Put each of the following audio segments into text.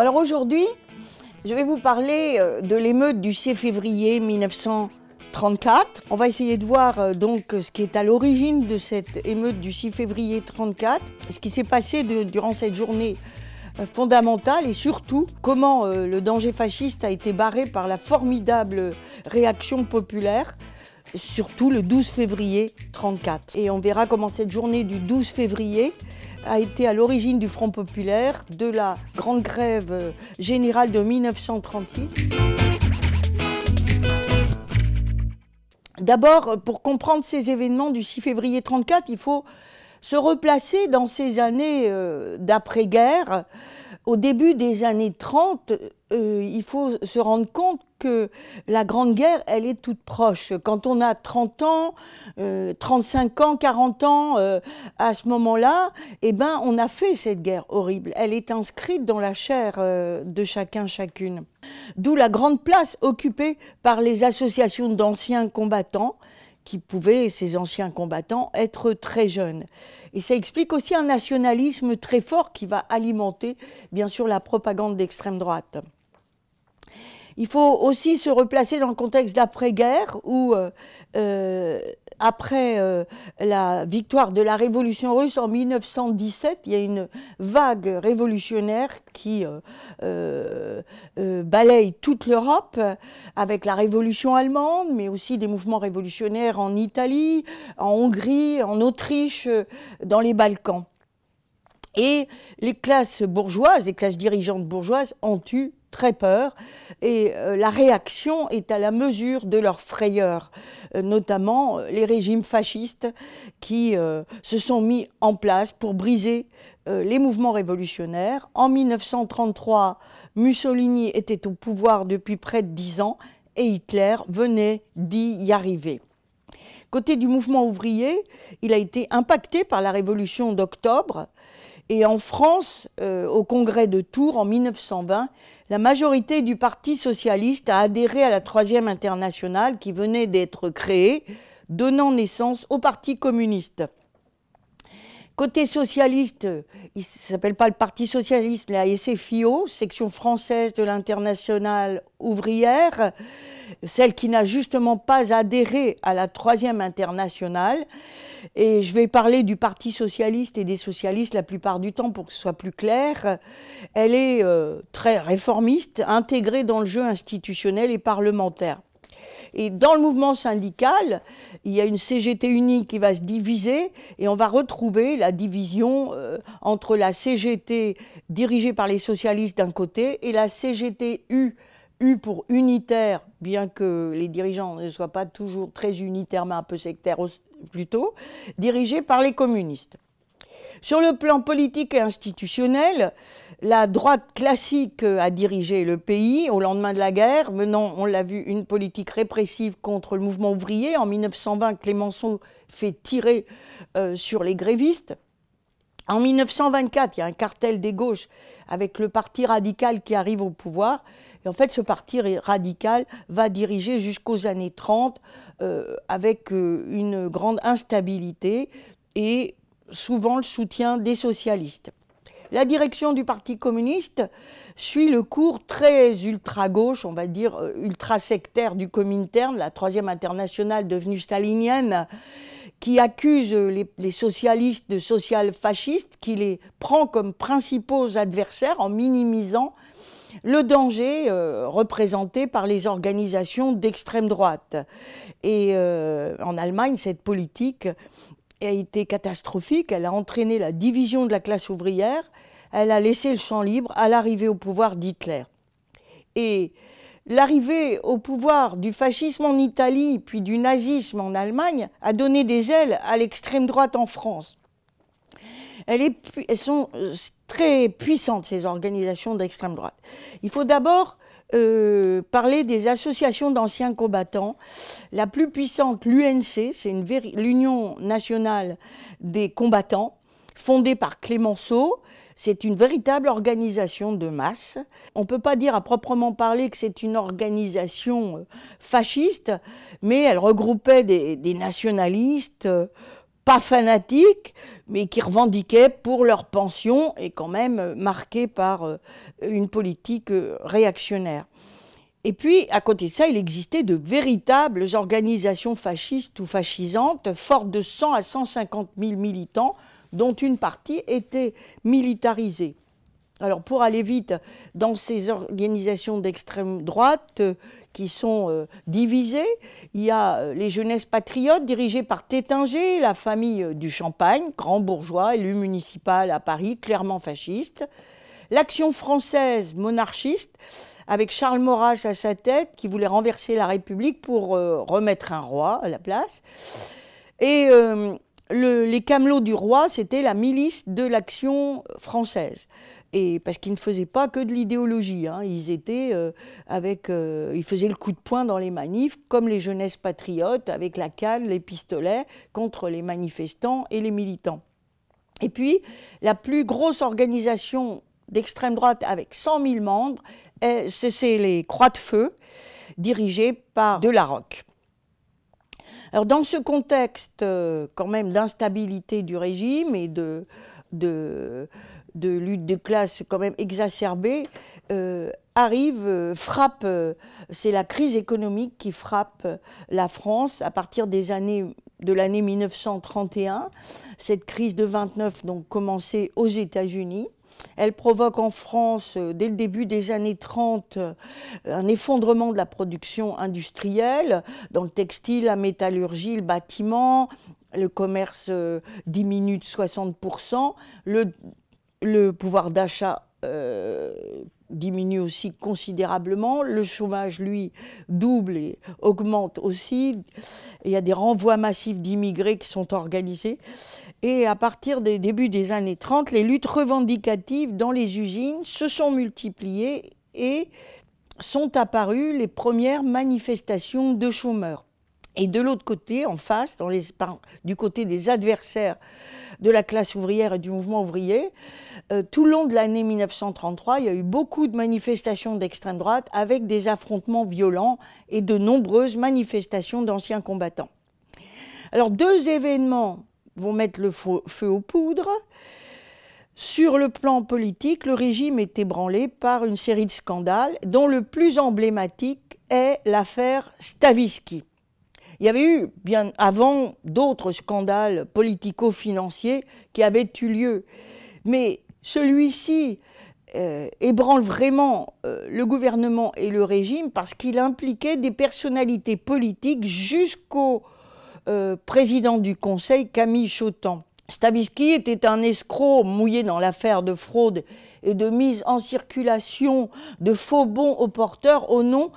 alors aujourd'hui, je vais vous parler euh, de l'émeute du 6 février 1934. On va essayer de voir euh, donc ce qui est à l'origine de cette émeute du 6 février 1934, ce qui s'est passé durant cette journée euh, fondamentale et surtout comment le danger fasciste a été barré par la formidable réaction populaire surtout le 12 février 34. Et on verra comment cette journée du 12 février a été à l'origine du Front populaire, de la grande grève euh, générale de 1936. D'abord, euh, pour comprendre ces événements du 6 février 1934, il faut se replacer dans ces années euh, d'après-guerre. Au début des années 30, euh, il faut se rendre compte que la Grande Guerre, elle est toute proche. Quand on a 30 ans, 35 euh, ans, 40 ans, euh, à ce moment-là, eh ben, on a fait cette guerre horrible. Elle est inscrite dans la chair de chacun, chacune. D'où la grande place occupée par les associations d'anciens combattants, qui pouvaient, ces anciens combattants, être très jeunes. Et ça explique aussi un nationalisme très fort qui va alimenter, bien sûr, la propagande d'extrême droite. Il faut aussi se replacer dans le contexte d'après-guerre où, euh, euh, après euh, la victoire de la révolution russe en 1917, il y a une vague révolutionnaire qui balaye toute l'Europe avec la révolution allemande, mais aussi des mouvements révolutionnaires en Italie, en Hongrie, en Autriche, dans les Balkans. Et les classes bourgeoises, les classes dirigeantes bourgeoises ont eu très peur et euh, la réaction est à la mesure de leur frayeur, euh, notamment euh, les régimes fascistes qui se sont mis en place pour briser les mouvements révolutionnaires. En 1933, Mussolini était au pouvoir depuis près de dix ans et Hitler venait d'y arriver. Côté du mouvement ouvrier, il a été impacté par la révolution d'octobre et en France, euh, au congrès de Tours en 1920, la majorité du Parti socialiste a adhéré à la Troisième Internationale qui venait d'être créée, donnant naissance au Parti communiste. Côté socialiste, il ne s'appelle pas le Parti socialiste, mais la SFIO, section française de l'Internationale ouvrière celle qui n'a justement pas adhéré à la troisième internationale. Et je vais parler du Parti socialiste et des socialistes la plupart du temps pour que ce soit plus clair. Elle est euh, très réformiste, intégrée dans le jeu institutionnel et parlementaire. Et dans le mouvement syndical, il y a une CGT unique qui va se diviser et on va retrouver la division euh, entre la CGT dirigée par les socialistes d'un côté et la CGTU, U pour unitaire bien que les dirigeants ne soient pas toujours très unitaires, mais un peu sectaires plutôt, dirigés par les communistes. Sur le plan politique et institutionnel, la droite classique a dirigé le pays au lendemain de la guerre, menant, on l'a vu, une politique répressive contre le mouvement ouvrier. En 1920, Clémenceau fait tirer euh, sur les grévistes. En 1924, il y a un cartel des gauches avec le parti radical qui arrive au pouvoir. Et en fait, ce parti radical va diriger jusqu'aux années 30 euh, avec euh, une grande instabilité et souvent le soutien des socialistes. La direction du Parti communiste suit le cours très ultra-gauche, on va dire euh, ultra-sectaire du Comintern, la troisième internationale devenue stalinienne, qui accuse les, socialistes de social-fascistes, qui les prend comme principaux adversaires en minimisant le danger euh, représenté par les organisations d'extrême droite. Et euh, en Allemagne, cette politique a été catastrophique, elle a entraîné la division de la classe ouvrière, elle a laissé le champ libre à l'arrivée au pouvoir d'Hitler. Et L'arrivée au pouvoir du fascisme en Italie puis du nazisme en Allemagne a donné des ailes à l'extrême droite en France. Elles, sont euh, très puissantes, ces organisations d'extrême droite. Il faut d'abord euh, parler des associations d'anciens combattants. La plus puissante, l'UNC, c'est l'Union nationale des combattants, fondée par Clémenceau, c'est une véritable organisation de masse. On ne peut pas dire à proprement parler que c'est une organisation euh, fasciste, mais elle regroupait des, nationalistes euh, pas fanatiques, mais qui revendiquaient pour leur pension et quand même euh, marqués par une politique réactionnaire. Et puis, à côté de ça, il existait de véritables organisations fascistes ou fascisantes, fortes de 100 à 150 000 militants, dont une partie était militarisée. Alors pour aller vite, dans ces organisations d'extrême droite euh, qui sont euh, divisées, il y a euh, les jeunesses patriotes dirigées par Tétinger, la famille du Champagne, grand bourgeois, élu municipal à Paris, clairement fasciste. L'action française monarchiste, avec Charles Maurras à sa tête, qui voulait renverser la République pour remettre un roi à la place. Et les camelots du roi, c'était la milice de l'action française. Et parce qu'ils ne faisaient pas que de l'idéologie, hein. ils étaient euh, avec, euh, ils faisaient le coup de poing dans les manifs, comme les jeunesses patriotes, avec la canne, les pistolets, contre les manifestants et les militants. Et puis, la plus grosse organisation d'extrême droite avec 100 000 membres, c'est les Croix de Feu, dirigées par Delaroque. Alors dans ce contexte euh, quand même d'instabilité du régime et de, lutte de classe quand même exacerbée, euh, arrive, euh, frappe, c'est la crise économique qui frappe la France à partir des années de l'année 1931. Cette crise de 29 donc commencée aux États-Unis elle provoque en France, euh, dès le début des années 30, euh, un effondrement de la production industrielle dans le textile, la métallurgie, le bâtiment. Le commerce euh, diminue de 60%. Le, pouvoir d'achat diminue aussi considérablement. Le chômage, lui, double et augmente aussi. Il y a des renvois massifs d'immigrés qui sont organisés. Et à partir des débuts des années 30, les luttes revendicatives dans les usines se sont multipliées et sont apparues les premières manifestations de chômeurs. Et de l'autre côté, en face, du côté des adversaires de la classe ouvrière et du mouvement ouvrier. Euh, tout le long de l'année 1933, il y a eu beaucoup de manifestations d'extrême droite avec des affrontements violents et de nombreuses manifestations d'anciens combattants. Alors deux événements vont mettre le feu aux poudres. Sur le plan politique, le régime est ébranlé par une série de scandales dont le plus emblématique est l'affaire Stavisky. Il y avait eu, bien avant, d'autres scandales politico-financiers qui avaient eu lieu. Mais celui-ci euh, ébranle vraiment euh, le gouvernement et le régime parce qu'il impliquait des personnalités politiques jusqu'au euh, président du Conseil, Camille Chotan. Stavisky était un escroc mouillé dans l'affaire de fraude et de mise en circulation de faux bons aux porteurs au nom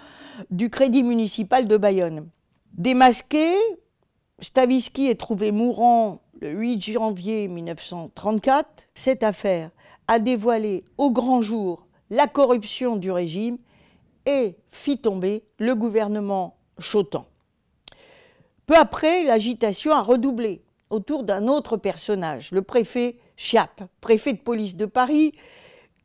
du crédit municipal de Bayonne. Démasqué, Stavisky est trouvé mourant le 8 janvier 1934. Cette affaire a dévoilé au grand jour la corruption du régime et fit tomber le gouvernement Chotan. Peu après, l'agitation a redoublé autour d'un autre personnage, le préfet Chiappe, préfet de police de Paris,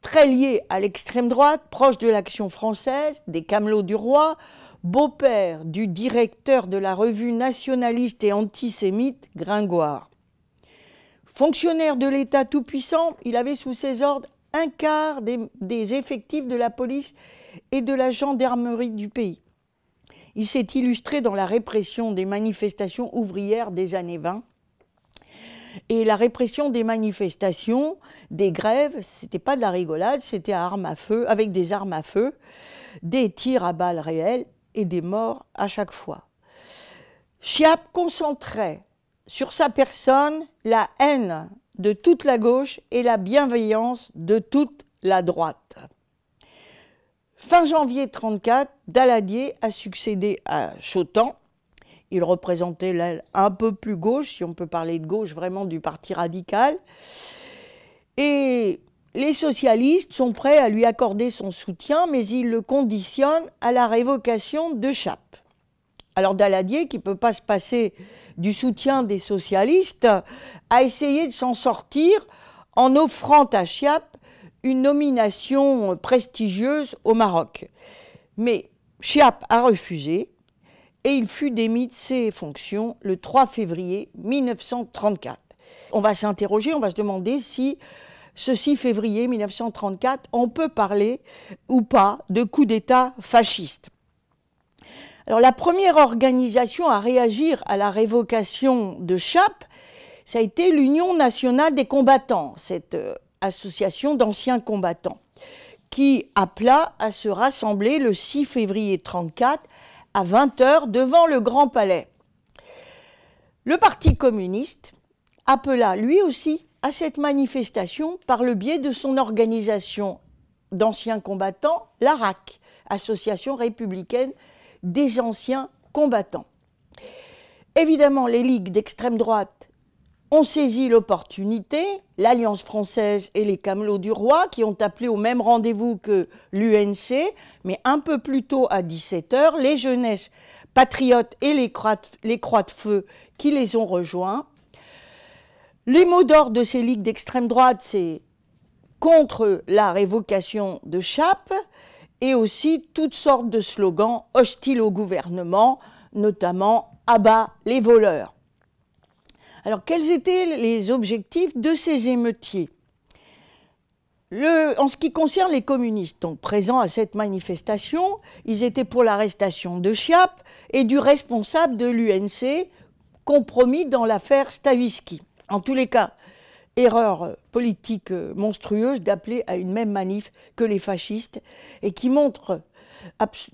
très lié à l'extrême droite, proche de l'action française, des camelots du roi, beau-père du directeur de la revue nationaliste et antisémite Gringoire. Fonctionnaire de l'État tout-puissant, il avait sous ses ordres un quart des, effectifs de la police et de la gendarmerie du pays. Il s'est illustré dans la répression des manifestations ouvrières des années 20. Et la répression des manifestations, des grèves, c'était pas de la rigolade, c'était armes à feu, avec des armes à feu, des tirs à balles réelles et des morts à chaque fois. Chiap concentrait sur sa personne la haine de toute la gauche et la bienveillance de toute la droite. Fin janvier 1934, Daladier a succédé à Chotan. Il représentait l'aile un peu plus gauche, si on peut parler de gauche vraiment du Parti radical. Et les socialistes sont prêts à lui accorder son soutien, mais ils le conditionnent à la révocation de Chape. Alors Daladier, qui ne peut pas se passer du soutien des socialistes, a essayé de s'en sortir en offrant à Chiap une nomination prestigieuse au Maroc. Mais Chiap a refusé et il fut démis de ses fonctions le 3 février 1934. On va s'interroger, on va se demander si ce 6 février 1934, on peut parler ou pas de coup d'État fasciste. Alors la première organisation à réagir à la révocation de Chape, ça a été l'Union nationale des combattants, cette euh, association d'anciens combattants, qui appela à se rassembler le 6 février 1934 à 20h devant le Grand Palais. Le Parti communiste appela lui aussi à cette manifestation par le biais de son organisation d'anciens combattants, l'ARAC, Association républicaine des anciens combattants. Évidemment, les ligues d'extrême droite ont saisi l'opportunité, l'Alliance française et les Camelots du Roi, qui ont appelé au même rendez-vous que l'UNC, mais un peu plus tôt à 17h, les jeunesses patriotes et les croix, de, feu qui les ont rejoints les mots d'ordre de ces ligues d'extrême droite, c'est contre la révocation de Chape et aussi toutes sortes de slogans hostiles au gouvernement, notamment Abat les voleurs. Alors, quels étaient les objectifs de ces émeutiers en ce qui concerne les communistes, donc présents à cette manifestation, ils étaient pour l'arrestation de Chiappe et du responsable de l'UNC, compromis dans l'affaire Stavisky. En tous les cas, erreur politique monstrueuse d'appeler à une même manif que les fascistes et qui montre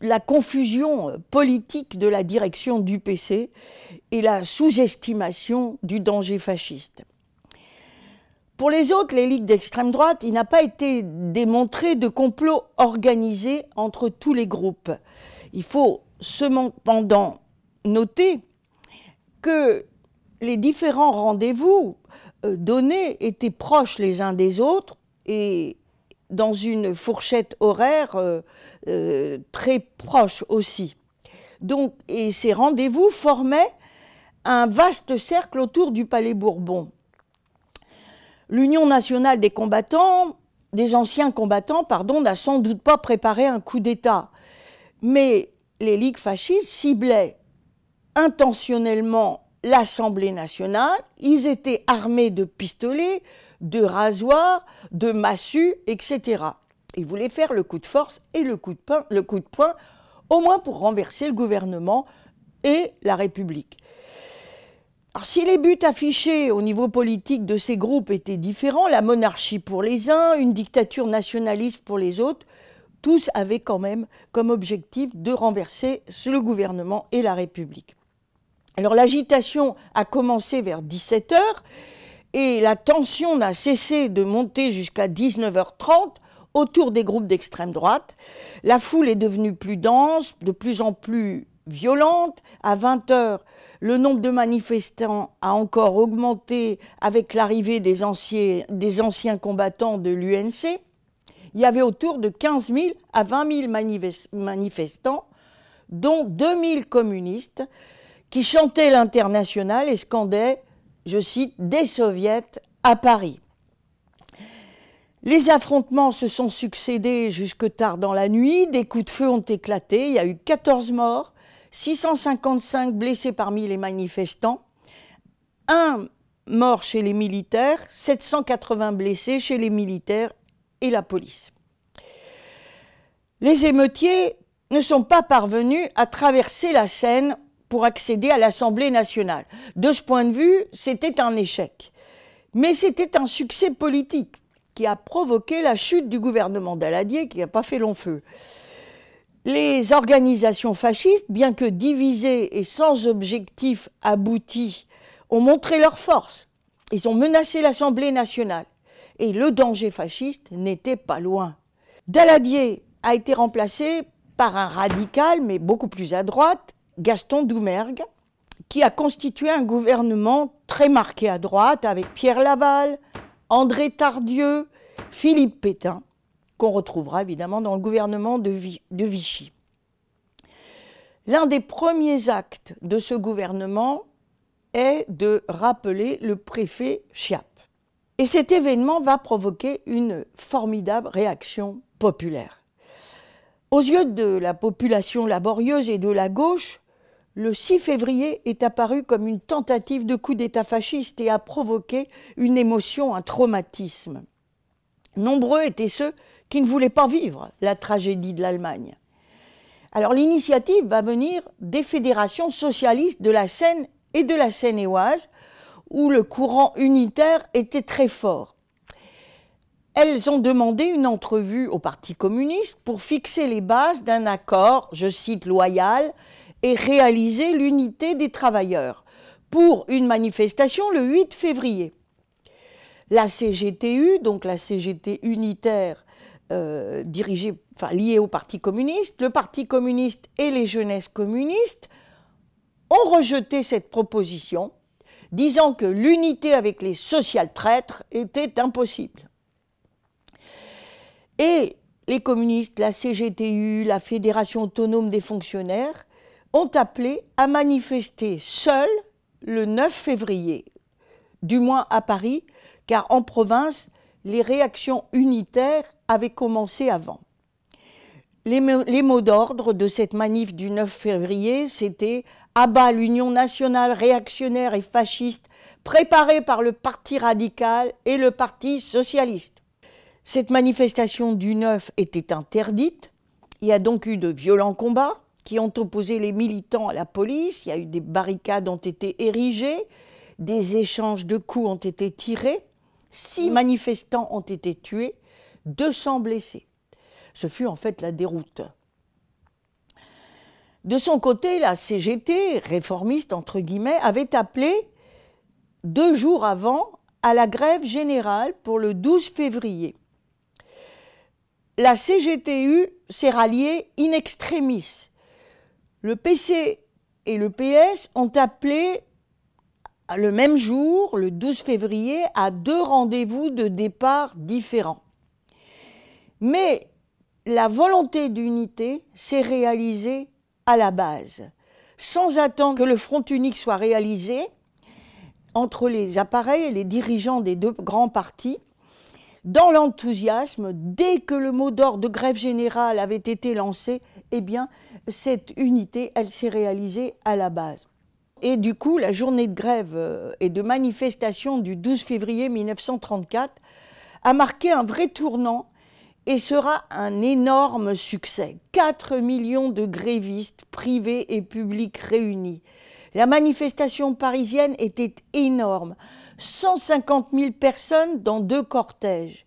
la confusion politique de la direction du PC et la sous-estimation du danger fasciste. Pour les autres, les ligues d'extrême droite, il n'a pas été démontré de complot organisé entre tous les groupes. Il faut cependant noter que les différents rendez-vous euh, donnés étaient proches les uns des autres et dans une fourchette horaire euh, euh, très proche aussi. Donc, et ces rendez-vous formaient un vaste cercle autour du Palais Bourbon. L'Union nationale des combattants, des anciens combattants, pardon, n'a sans doute pas préparé un coup d'État, mais les ligues fascistes ciblaient intentionnellement l'Assemblée nationale, ils étaient armés de pistolets, de rasoirs, de massues, etc. Ils voulaient faire le coup de force et le coup de, le coup de poing, au moins pour renverser le gouvernement et la République. Alors, si les buts affichés au niveau politique de ces groupes étaient différents, la monarchie pour les uns, une dictature nationaliste pour les autres, tous avaient quand même comme objectif de renverser le gouvernement et la République. Alors l'agitation a commencé vers 17h et la tension n'a cessé de monter jusqu'à 19h30 autour des groupes d'extrême droite. La foule est devenue plus dense, de plus en plus violente. À 20h, le nombre de manifestants a encore augmenté avec l'arrivée des anciens, des anciens combattants de l'UNC. Il y avait autour de 15 000 à 20 000 manifestants, dont 2 000 communistes qui chantait l'international et scandait, je cite, des soviets à Paris. Les affrontements se sont succédés jusque tard dans la nuit, des coups de feu ont éclaté, il y a eu 14 morts, 655 blessés parmi les manifestants, un mort chez les militaires, 780 blessés chez les militaires et la police. Les émeutiers ne sont pas parvenus à traverser la Seine pour accéder à l'Assemblée nationale. De ce point de vue, c'était un échec. Mais c'était un succès politique qui a provoqué la chute du gouvernement d'Aladier, qui n'a pas fait long feu. Les organisations fascistes, bien que divisées et sans objectif abouti, ont montré leur force. Ils ont menacé l'Assemblée nationale. Et le danger fasciste n'était pas loin. Daladier a été remplacé par un radical, mais beaucoup plus à droite, Gaston Doumergue, qui a constitué un gouvernement très marqué à droite avec Pierre Laval, André Tardieu, Philippe Pétain, qu'on retrouvera évidemment dans le gouvernement de, de Vichy. L'un des premiers actes de ce gouvernement est de rappeler le préfet Chiappe. Et cet événement va provoquer une formidable réaction populaire. Aux yeux de la population laborieuse et de la gauche, le 6 février est apparu comme une tentative de coup d'État fasciste et a provoqué une émotion, un traumatisme. Nombreux étaient ceux qui ne voulaient pas vivre la tragédie de l'Allemagne. Alors l'initiative va venir des fédérations socialistes de la Seine et de la Seine-et-Oise, où le courant unitaire était très fort. Elles ont demandé une entrevue au Parti communiste pour fixer les bases d'un accord, je cite, loyal et réaliser l'unité des travailleurs pour une manifestation le 8 février. La CGTU, donc la CGT unitaire euh, dirigée, enfin, liée au Parti communiste, le Parti communiste et les jeunesses communistes ont rejeté cette proposition, disant que l'unité avec les social traîtres était impossible. Et les communistes, la CGTU, la Fédération autonome des fonctionnaires ont appelé à manifester seuls le 9 février, du moins à Paris, car en province, les réactions unitaires avaient commencé avant. Les, mots d'ordre de cette manif du 9 février, c'était Abat l'Union nationale réactionnaire et fasciste préparée par le Parti radical et le Parti socialiste. Cette manifestation du 9 était interdite, il y a donc eu de violents combats, qui ont opposé les militants à la police. Il y a eu des barricades ont été érigées, des échanges de coups ont été tirés, six mm. manifestants ont été tués, 200 blessés. Ce fut en fait la déroute. De son côté, la CGT, réformiste entre guillemets, avait appelé deux jours avant à la grève générale pour le 12 février. La CGTU s'est ralliée in extremis le PC et le PS ont appelé le même jour, le 12 février, à deux rendez-vous de départ différents. Mais la volonté d'unité s'est réalisée à la base, sans attendre que le front unique soit réalisé entre les appareils et les dirigeants des deux grands partis, dans l'enthousiasme, dès que le mot d'ordre de grève générale avait été lancé, eh bien, cette unité, elle s'est réalisée à la base. Et du coup, la journée de grève euh, et de manifestation du 12 février 1934 a marqué un vrai tournant et sera un énorme succès. 4 millions de grévistes privés et publics réunis. La manifestation parisienne était énorme. 150 000 personnes dans deux cortèges.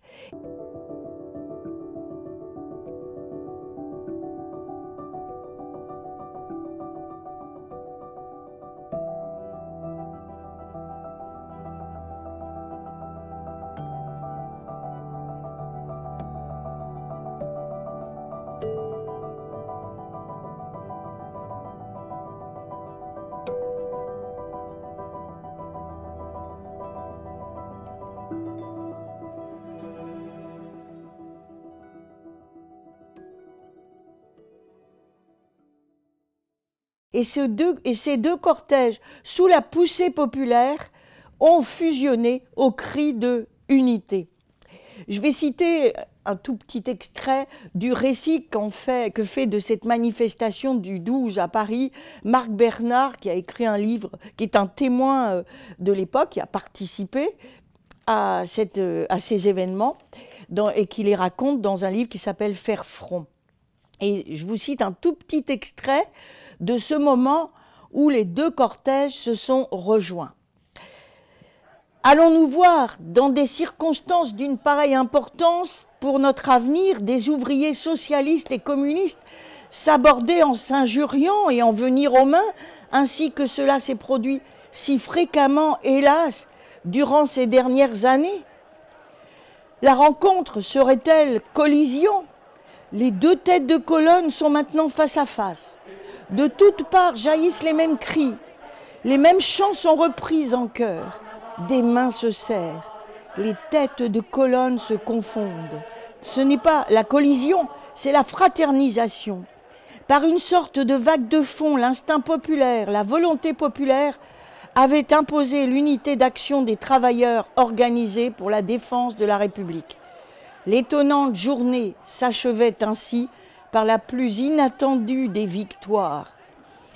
et, deux, et ces deux cortèges, sous la poussée populaire, ont fusionné au cri de unité. Je vais citer un tout petit extrait du récit qu fait, que fait de cette manifestation du 12 à Paris Marc Bernard, qui a écrit un livre, qui est un témoin euh, de l'époque, qui a participé à, cette, euh, à ces événements et qui les raconte dans un livre qui s'appelle Faire front. Et je vous cite un tout petit extrait de ce moment où les deux cortèges se sont rejoints. Allons-nous voir, dans des circonstances d'une pareille importance pour notre avenir, des ouvriers socialistes et communistes s'aborder en s'injuriant et en venir aux mains, ainsi que cela s'est produit si fréquemment, hélas, durant ces dernières années La rencontre serait-elle collision Les deux têtes de colonne sont maintenant face à face. De toutes parts jaillissent les mêmes cris, les mêmes chants sont repris en chœur, des mains se serrent, les têtes de colonnes se confondent. Ce n'est pas la collision, c'est la fraternisation. Par une sorte de vague de fond, l'instinct populaire, la volonté populaire avait imposé l'unité d'action des travailleurs organisés pour la défense de la République. L'étonnante journée s'achevait ainsi par la plus inattendue des victoires.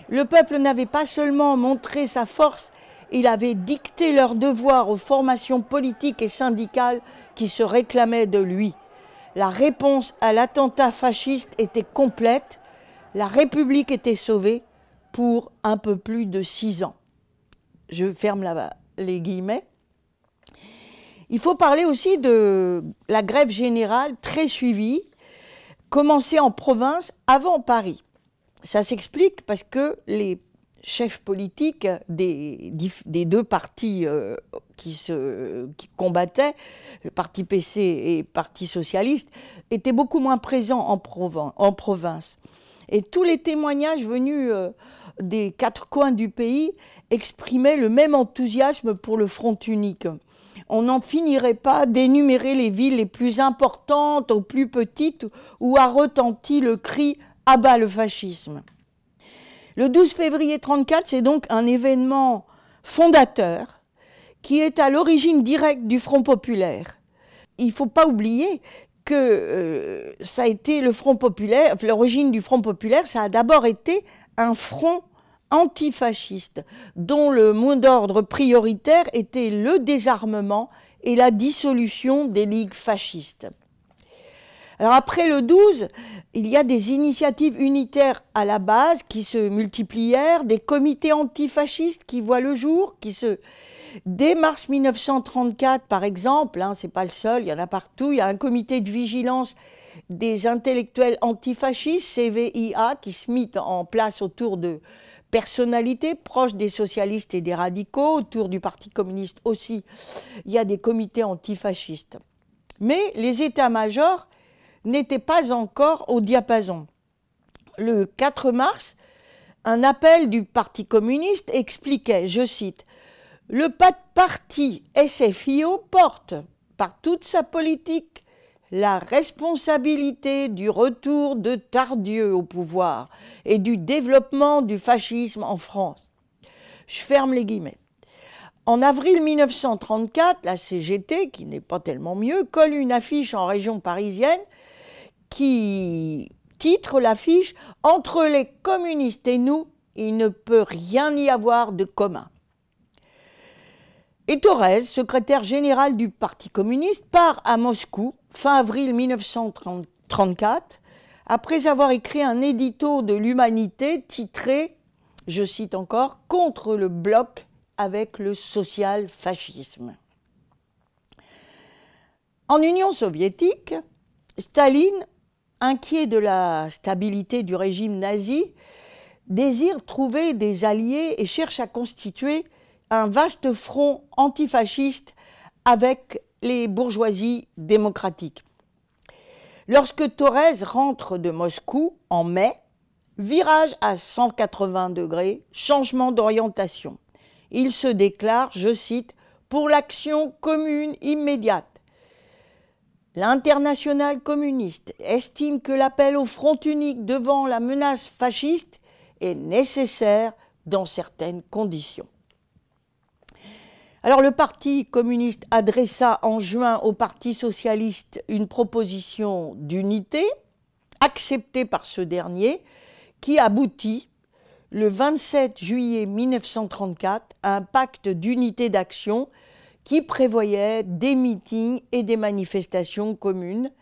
Le peuple n'avait pas seulement montré sa force, il avait dicté leur devoir aux formations politiques et syndicales qui se réclamaient de lui. La réponse à l'attentat fasciste était complète, la République était sauvée pour un peu plus de six ans. Je ferme les guillemets. Il faut parler aussi de la grève générale très suivie commencé en province avant Paris. Ça s'explique parce que les chefs politiques des, deux partis euh, qui, se, combattaient, le Parti PC et Parti socialiste, étaient beaucoup moins présents en, province. En province. Et tous les témoignages venus euh, des quatre coins du pays exprimaient le même enthousiasme pour le front unique on n'en finirait pas d'énumérer les villes les plus importantes aux plus petites où a retenti le cri Abat le fascisme. Le 12 février 1934, c'est donc un événement fondateur qui est à l'origine directe du Front populaire. Il ne faut pas oublier que euh, ça a été le Front populaire, l'origine du Front populaire, ça a d'abord été un front antifascistes dont le mot d'ordre prioritaire était le désarmement et la dissolution des ligues fascistes. Alors après le 12, il y a des initiatives unitaires à la base qui se multiplièrent, des comités antifascistes qui voient le jour, qui se... Dès mars 1934, par exemple, hein, c'est pas le seul, il y en a partout, il y a un comité de vigilance des intellectuels antifascistes, CVIA, qui se mit en place autour de personnalités proches des socialistes et des radicaux, autour du Parti communiste aussi, il y a des comités antifascistes. Mais les états-majors n'étaient pas encore au diapason. Le 4 mars, un appel du Parti communiste expliquait, je cite, Le parti SFIO porte, par toute sa politique, la responsabilité du retour de Tardieu au pouvoir et du développement du fascisme en France. Je ferme les guillemets. En avril 1934, la CGT, qui n'est pas tellement mieux, colle une affiche en région parisienne qui titre l'affiche Entre les communistes et nous, il ne peut rien y avoir de commun. Et Torres, secrétaire général du Parti communiste, part à Moscou fin avril 1934 après avoir écrit un édito de l'Humanité titré, je cite encore, Contre le bloc avec le social-fascisme. En Union soviétique, Staline, inquiet de la stabilité du régime nazi, désire trouver des alliés et cherche à constituer un vaste front antifasciste avec les bourgeoisies démocratiques. Lorsque Torres rentre de Moscou en mai, virage à 180 degrés, changement d'orientation. Il se déclare, je cite, pour l'action commune immédiate. L'international communiste estime que l'appel au front unique devant la menace fasciste est nécessaire dans certaines conditions. Alors le Parti communiste adressa en juin au Parti socialiste une proposition d'unité, acceptée par ce dernier, qui aboutit le 27 juillet 1934 à un pacte d'unité d'action qui prévoyait des meetings et des manifestations communes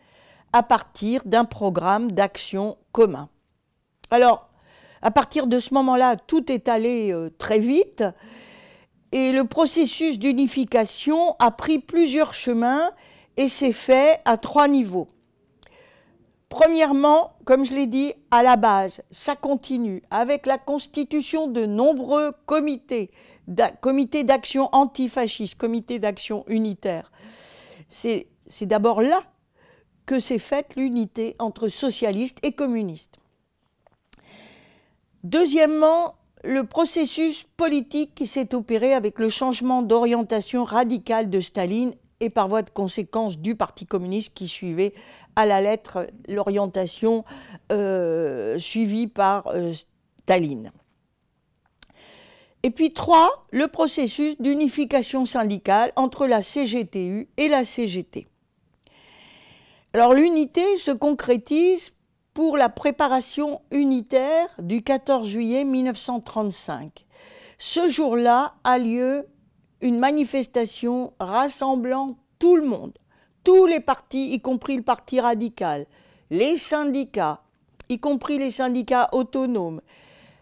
à partir d'un programme d'action commun. Alors, à partir de ce moment-là, tout est allé euh, très vite et le processus d'unification a pris plusieurs chemins et s'est fait à trois niveaux. Premièrement, comme je l'ai dit, à la base, ça continue avec la constitution de nombreux comités, comités d'action antifasciste, comités d'action unitaire. C'est d'abord là que s'est faite l'unité entre socialistes et communistes. Deuxièmement, le processus politique qui s'est opéré avec le changement d'orientation radicale de Staline et par voie de conséquence du Parti communiste qui suivait à la lettre l'orientation euh, suivie par euh, Staline. Et puis 3, le processus d'unification syndicale entre la CGTU et la CGT. Alors l'unité se concrétise pour la préparation unitaire du 14 juillet 1935. Ce jour-là a lieu une manifestation rassemblant tout le monde, tous les partis, y compris le Parti radical, les syndicats, y compris les syndicats autonomes,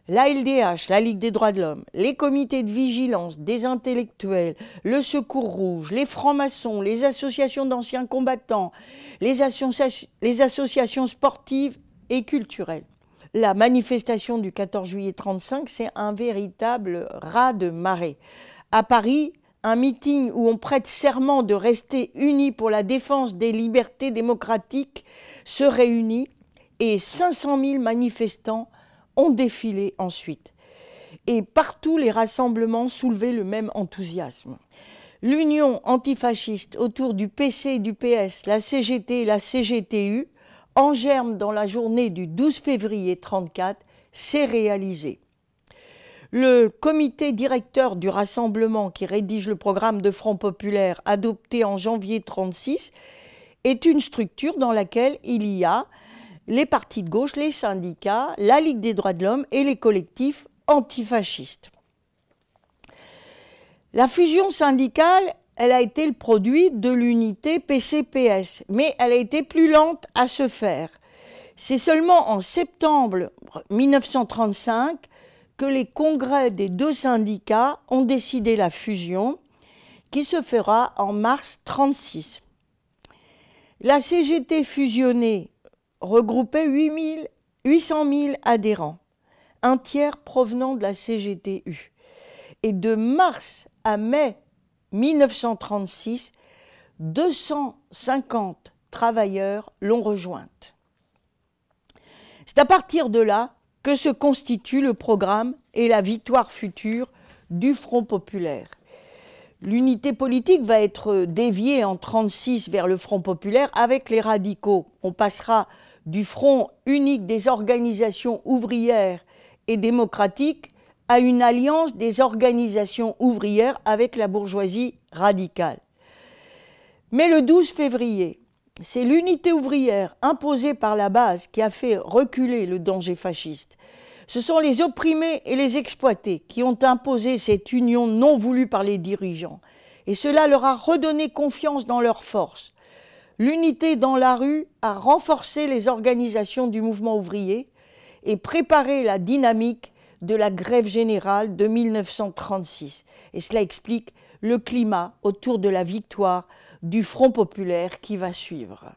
la LDH, la Ligue des droits de l'homme, les comités de vigilance des intellectuels, le Secours rouge, les francs-maçons, les associations d'anciens combattants, les, associations sportives et culturelles. La manifestation du 14 juillet 35, c'est un véritable ras de marée. À Paris, un meeting où on prête serment de rester unis pour la défense des libertés démocratiques se réunit et 500 000 manifestants ont défilé ensuite. Et partout, les rassemblements soulevaient le même enthousiasme. L'union antifasciste autour du PC du PS, la CGT et la CGTU, en germe dans la journée du 12 février 1934, s'est réalisée. Le comité directeur du rassemblement qui rédige le programme de Front populaire adopté en janvier 1936 est une structure dans laquelle il y a les partis de gauche, les syndicats, la Ligue des droits de l'homme et les collectifs antifascistes. La fusion syndicale, elle a été le produit de l'unité PCPS, mais elle a été plus lente à se faire. C'est seulement en septembre 1935 que les congrès des deux syndicats ont décidé la fusion, qui se fera en mars 1936. La CGT fusionnée regroupait 800 000 adhérents, un tiers provenant de la CGTU. Et de mars à mai 1936, 250 travailleurs l'ont rejointe. C'est à partir de là que se constitue le programme et la victoire future du Front populaire. L'unité politique va être déviée en 1936 vers le Front populaire avec les radicaux. On passera du Front unique des organisations ouvrières et démocratiques à une alliance des organisations ouvrières avec la bourgeoisie radicale. Mais le 12 février, c'est l'unité ouvrière imposée par la base qui a fait reculer le danger fasciste. Ce sont les opprimés et les exploités qui ont imposé cette union non voulue par les dirigeants. Et cela leur a redonné confiance dans leurs forces l'unité dans la rue a renforcé les organisations du mouvement ouvrier et préparé la dynamique de la grève générale de 1936. Et cela explique le climat autour de la victoire du Front populaire qui va suivre.